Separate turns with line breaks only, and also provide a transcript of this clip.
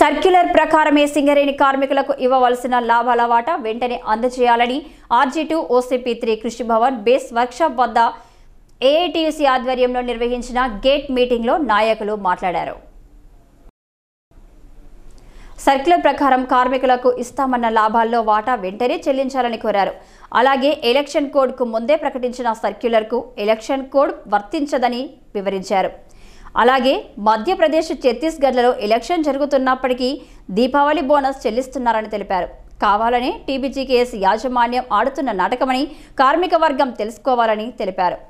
circular ప్రకారమే సింగరేణి కార్మికులకు ఇవ్వవలసిన లాభాల వాటా వెంటనే అందజేయాలని RG two OCP three Krishi Bhavan base workshop వద్ద ఏఐటీయూసీ ఆధ్వర్యంలో నిర్వహించిన గేట్ మీటింగ్లో నాయకులు మాట్లాడారు సర్క్యులర్ ప్రకారం కార్మికులకు ఇస్తామన్న లాభాల్లో వాటా వెంటనే చెల్లించాలని కోరారు అలాగే ఎలక్షన్ కోడ్కు ముందే ప్రకటించిన సర్క్యులర్కు ఎలక్షన్ కోడ్ వర్తించదని వివరించారు అలాగే మధ్యప్రదేశ్ ఛత్తీస్గఢ్లలో ఎలక్షన్ జరుగుతున్నప్పటికీ దీపావళి బోనస్ చెల్లిస్తున్నారని తెలిపారు కావాలనే టీబీజీకేఎస్ యాజమాన్యం ఆడుతున్న నాటకమని కార్మిక వర్గం తెలుసుకోవాలని తెలిపారు